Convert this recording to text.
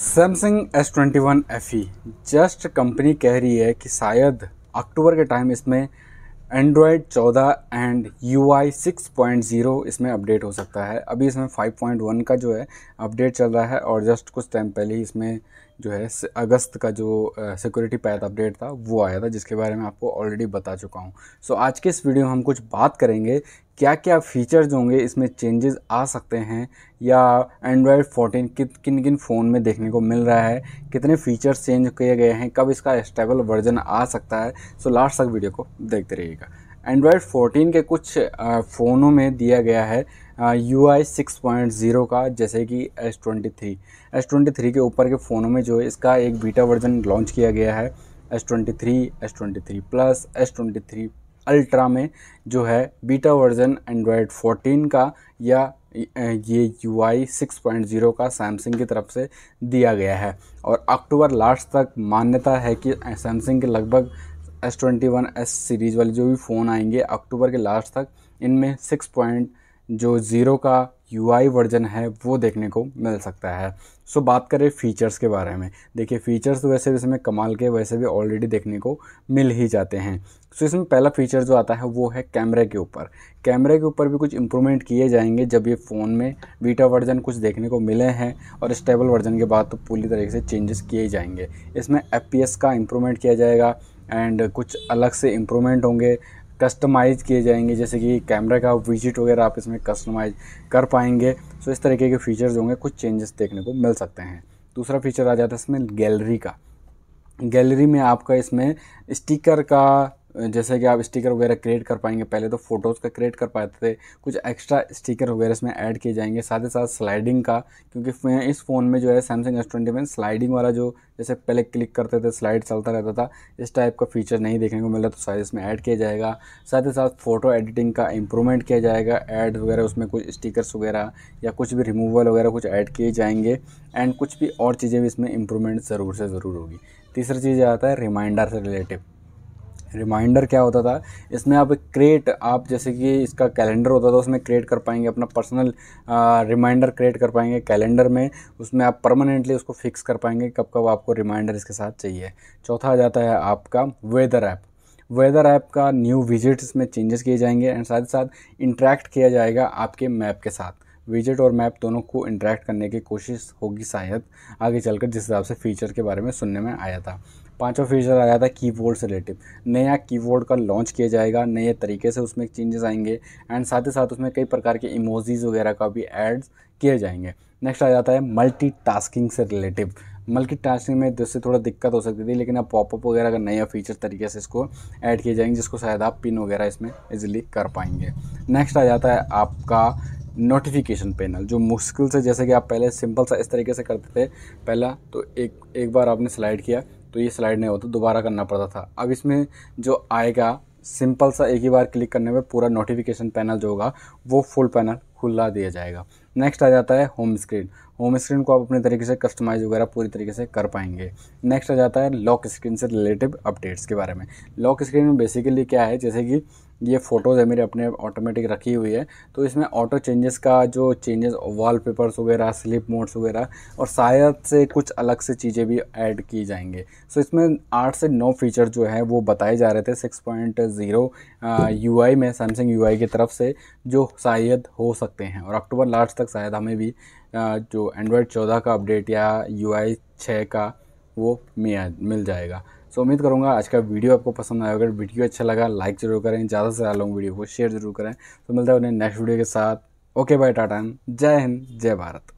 Samsung S twenty one F E just company कह रही है कि शायद अक्टूबर के टाइम इसमें Android 14 and you I six point zero इसमें अपडेट हो सकता है अभी इसमें 5.1 का जो है अपडेट चल रहा है और जस्ट कुछ टाइम पहले ही इसमें जो है अगस्त का जो सिक्योरिटी पैथ अपडेट था वो आया था जिसके बारे में आपको ऑलरेडी बता चुका हूँ सो so, आज के इस वीडियो में हम कुछ बात करेंगे क्या क्या फ़ीचर्स होंगे इसमें चेंजेस आ सकते हैं या एंड्रॉयड 14 किन किन किन फ़ोन में देखने को मिल रहा है कितने फ़ीचर्स चेंज किए गए हैं कब इसका स्टेबल वर्जन आ सकता है सो लास्ट तक वीडियो को देखते रहिएगा एंड्रॉयड 14 के कुछ फ़ोनों में दिया गया है you I six point zero का जैसे कि S twenty three S twenty three के ऊपर के फ़ोनों में जो है इसका एक बीटा वर्जन लॉन्च किया गया है S twenty three S twenty three plus S twenty three ultra में जो है बीटा वर्जन एंड्रॉयड 14 का या ये you I six point zero का सैमसंग की तरफ से दिया गया है और अक्टूबर लास्ट तक मान्यता है कि सैमसंग के लगभग S twenty one S series वाले जो भी फ़ोन आएंगे अक्टूबर के लास्ट तक इनमें सिक्स पॉइंट जो ज़ीरो का आई वर्जन है वो देखने को मिल सकता है सो बात करें फ़ीचर्स के बारे में देखिए फ़ीचर्स तो वैसे भी इसमें कमाल के वैसे भी ऑलरेडी देखने को मिल ही जाते हैं सो इसमें पहला फ़ीचर जो आता है वो है कैमरे के ऊपर कैमरे के ऊपर भी कुछ इंप्रूवमेंट किए जाएंगे जब ये फ़ोन में बीटा वर्जन कुछ देखने को मिले हैं और स्टेबल वर्जन के बाद तो पूरी तरीके से चेंजेस किए जाएंगे इसमें एफ का इम्प्रूवमेंट किया जाएगा एंड कुछ अलग से इम्प्रूवमेंट होंगे कस्टमाइज़ किए जाएंगे जैसे कि कैमरा का विजिट वगैरह आप इसमें कस्टमाइज कर पाएंगे सो इस तरीके के फीचर्स होंगे कुछ चेंजेस देखने को मिल सकते हैं दूसरा फीचर आ जाता है इसमें गैलरी का गैलरी में आपका इसमें स्टिकर का जैसे कि आप स्टिकर वगैरह क्रिएट कर पाएंगे पहले तो फ़ोटोज़ का क्रिएट कर पाते थे कुछ एक्स्ट्रा स्टिकर वगैरह इसमें ऐड किए जाएंगे साथ ही साथ स्लाइडिंग का क्योंकि इस फ़ोन में जो है सैमसंग एस ट्वेंटी में स्लाइडिंग वाला जो जैसे पहले क्लिक करते थे स्लाइड चलता रहता था इस टाइप का फीचर नहीं देखने को मिला तो शायद इसमें ऐड किया जाएगा साथ ही साथ फ़ोटो एडिटिंग का इंप्रूवमेंट किया जाएगा एड वगैरह उसमें कुछ स्टिकर्स वगैरह या कुछ भी रिमूवल वगैरह कुछ ऐड किए जाएंगे एंड कुछ भी और चीज़ें भी इसमें इंप्रूवमेंट ज़रूर से ज़रूर होगी तीसरी चीज़ आता है रिमाइंडर से रिलेटिव रिमाइंडर क्या होता था इसमें आप क्रिएट आप जैसे कि इसका कैलेंडर होता था उसमें क्रिएट कर पाएंगे अपना पर्सनल रिमाइंडर क्रिएट कर पाएंगे कैलेंडर में उसमें आप परमानेंटली उसको फिक्स कर पाएंगे कब कब आपको रिमाइंडर इसके साथ चाहिए चौथा आ जाता है आपका वेदर ऐप वेदर ऐप का न्यू विजिट्स में चेंजेस किए जाएंगे एंड साथ ही साथ इंट्रैक्ट किया जाएगा आपके मैप के साथ विजिट और मैप दोनों को इंटरेक्ट करने की कोशिश होगी शायद आगे चलकर जिस हिसाब से फीचर के बारे में सुनने में आया था पांचवा फीचर आया था कीबोर्ड से रिलेटिव नया कीबोर्ड का लॉन्च किया जाएगा नए तरीके से उसमें चेंजेस आएंगे एंड साथ ही साथ उसमें कई प्रकार के इमोजीज़ वगैरह का भी एड्स किए जाएंगे नेक्स्ट आ जाता है मल्टी से रिलेटिव टास्किंग में जिससे थोड़ा दिक्कत हो सकती थी लेकिन अब पॉपअप वगैरह का नया फीचर तरीके से इसको ऐड किए जाएंगे जिसको शायद आप पिन वगैरह इसमें ईजिली कर पाएंगे नेक्स्ट आ जाता है आपका नोटिफिकेशन पैनल जो मुश्किल से जैसे कि आप पहले सिंपल सा इस तरीके से करते थे पहला तो एक एक बार आपने स्लाइड किया तो ये स्लाइड नहीं होता दोबारा करना पड़ता था अब इसमें जो आएगा सिंपल सा एक ही बार क्लिक करने में पूरा नोटिफिकेशन पैनल जो होगा वो फुल पैनल खुला दिया जाएगा नेक्स्ट आ जाता है होम स्क्रीन होम स्क्रीन को आप अपने तरीके से कस्टमाइज वगैरह पूरी तरीके से कर पाएंगे नेक्स्ट आ जाता है लॉक स्क्रीन से रिलेटिव अपडेट्स के बारे में लॉक स्क्रीन में बेसिकली क्या है जैसे कि ये फ़ोटोज़ है मेरे अपने ऑटोमेटिक रखी हुई है तो इसमें ऑटो चेंजेस का जो चेंजेस वॉलपेपर्स वगैरह स्लिप मोड्स वगैरह और शायद से कुछ अलग से चीज़ें भी ऐड की जाएंगे सो इसमें आठ से नौ फीचर जो है वो बताए जा रहे थे सिक्स पॉइंट ज़ीरो यू में सैमसंग यू की तरफ से जो शायद हो सकते हैं और अक्टूबर लास्ट तक शायद हमें भी आ, जो एंड्रॉयड चौदह का अपडेट या यू आई छः का वो मिल जाएगा सो उम्मीद करूँगा आज का वीडियो आपको पसंद आया अगर वीडियो अच्छा लगा लाइक जरूर करें ज़्यादा से ज़्यादा लोग वीडियो को शेयर जरूर करें तो मिलता है उन्हें नेक्स्ट वीडियो के साथ ओके बाय टाटा जय हिंद जय भारत